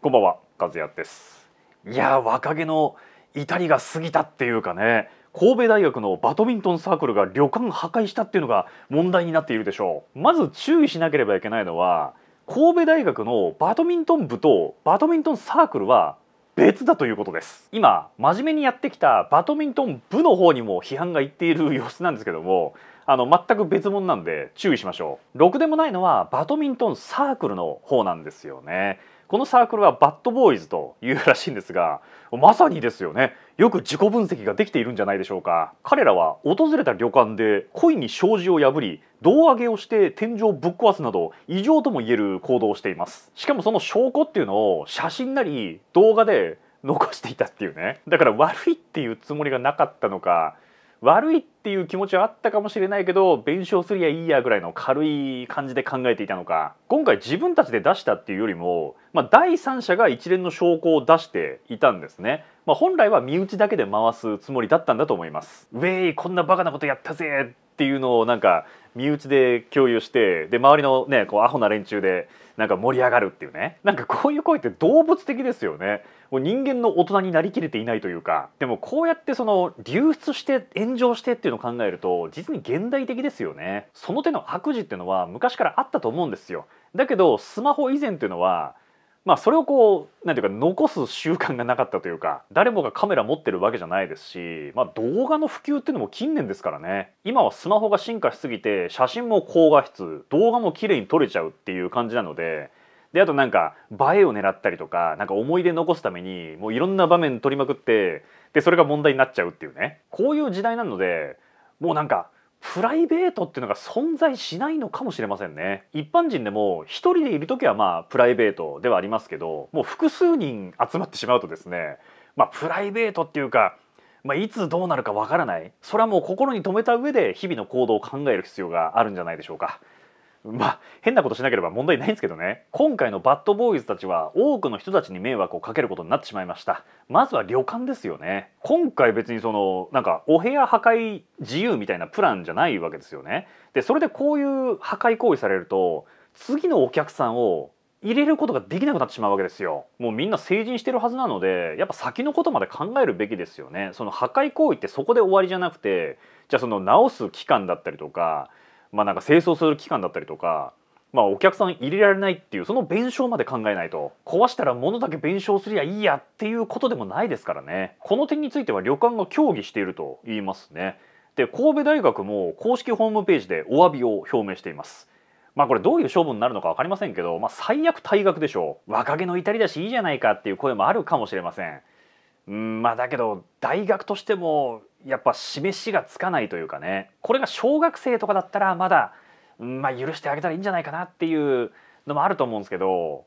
こんばんは、和也です。いや若気の至りが過ぎたっていうかね、神戸大学のバドミントンサークルが旅館破壊したっていうのが問題になっているでしょう。まず注意しなければいけないのは、神戸大学のバドミントン部とバドミントンサークルは別だということです今真面目にやってきたバドミントン部の方にも批判がいっている様子なんですけどもあの全く別物なんで注意しましょうろくでもないのはバドミントンサークルの方なんですよねこのサークルはバッドボーイズというらしいんですがまさにですよねよく自己分析ができているんじゃないでしょうか彼らは訪れた旅館で故意に障子を破り胴上げをして天井をぶっ壊すなど異常ともいえる行動をしていますしかもその証拠っていうのを写真なり動画で残していたっていうねだから悪いっていうつもりがなかったのか悪いっていう気持ちはあったかもしれないけど弁償すりゃいいやぐらいの軽い感じで考えていたのか今回自分たちで出したっていうよりも、まあ、第三者が一連の証拠を出していたんですね、まあ、本来は身内だけで回すつもりだったんだと思いますウェイこんなバカなことやったぜっていうのをなんか身内で共有してで周りのねこうアホな連中でなんか盛り上がるっていうねなんかこういう声って動物的ですよねもう人間の大人になりきれていないというかでもこうやってその流出して炎上してっていうのを考えると実に現代的ですよねその手の悪事っていうのは昔からあったと思うんですよだけどスマホ以前っていうのはまあ、それをこう何ていうか残す習慣がなかったというか誰もがカメラ持ってるわけじゃないですし、まあ、動画の普及っていうのも近年ですからね今はスマホが進化しすぎて写真も高画質動画も綺麗に撮れちゃうっていう感じなのでであとなんか映えを狙ったりとかなんか思い出残すためにもういろんな場面撮りまくってでそれが問題になっちゃうっていうねこういう時代なのでもうなんかプライベートっていうのが存在しないのかもしれませんね一般人でも一人でいる時はまあプライベートではありますけどもう複数人集まってしまうとですねまあプライベートっていうか、まあ、いつどうなるかわからないそれはもう心に留めた上で日々の行動を考える必要があるんじゃないでしょうか。まあ変なことしなければ問題ないんですけどね今回のバッドボーイズたちは多くの人たちに迷惑をかけることになってしまいましたまずは旅館ですよね今回別にそのなんかお部屋破壊自由みたいなプランじゃないわけですよねでそれでこういう破壊行為されると次のお客さんを入れることができなくなってしまうわけですよもうみんな成人してるはずなのでやっぱ先のことまで考えるべきですよねその破壊行為ってそこで終わりじゃなくてじゃあその直す期間だったりとかまあ、なんか清掃する期間だったりとか、まあ、お客さん入れられないっていうその弁償まで考えないと壊したら物だけ弁償すりゃいいやっていうことでもないですからねこの点については旅館が協議していると言いますねで神戸大学も公式ホームページでお詫びを表明していますまあこれどういう処分になるのか分かりませんけど、まあ、最悪退学でしょう若気の至りだしいいじゃないかっていう声もあるかもしれませんうんまあだけど大学としてもやっぱ示しがつかないというかねこれが小学生とかだったらまだ、まあ、許してあげたらいいんじゃないかなっていうのもあると思うんですけど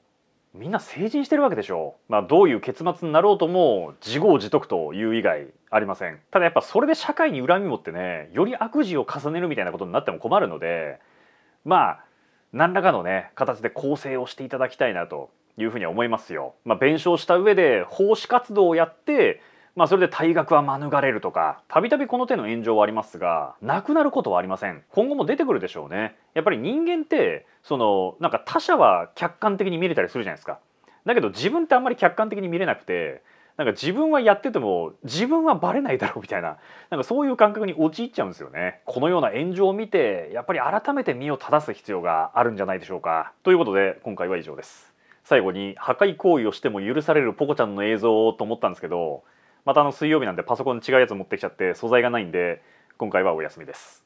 みんな成人してるわけでしょ、まあ、どういう結末になろうとも自業自得という以外ありませんただやっぱそれで社会に恨み持ってねより悪事を重ねるみたいなことになっても困るのでまあ何らかのね形で構成をしていただきたいなというふうに思いますよ。まあ、弁償した上で奉仕活動をやってまあ、それで退学は免れるとかたびたびこの手の炎上はありますがなくなることはありません今後も出てくるでしょうねやっぱり人間ってそのなんか他者は客観的に見れたりするじゃないですかだけど自分ってあんまり客観的に見れなくてなんか自分はやってても自分はバレないだろうみたいななんかそういう感覚に陥っちゃうんですよねこのような炎上を見てやっぱり改めて身を正す必要があるんじゃないでしょうかということで今回は以上です最後に破壊行為をしても許されるポコちゃんの映像をと思ったんですけどまたあの水曜日なんでパソコン違うやつ持ってきちゃって素材がないんで今回はお休みです。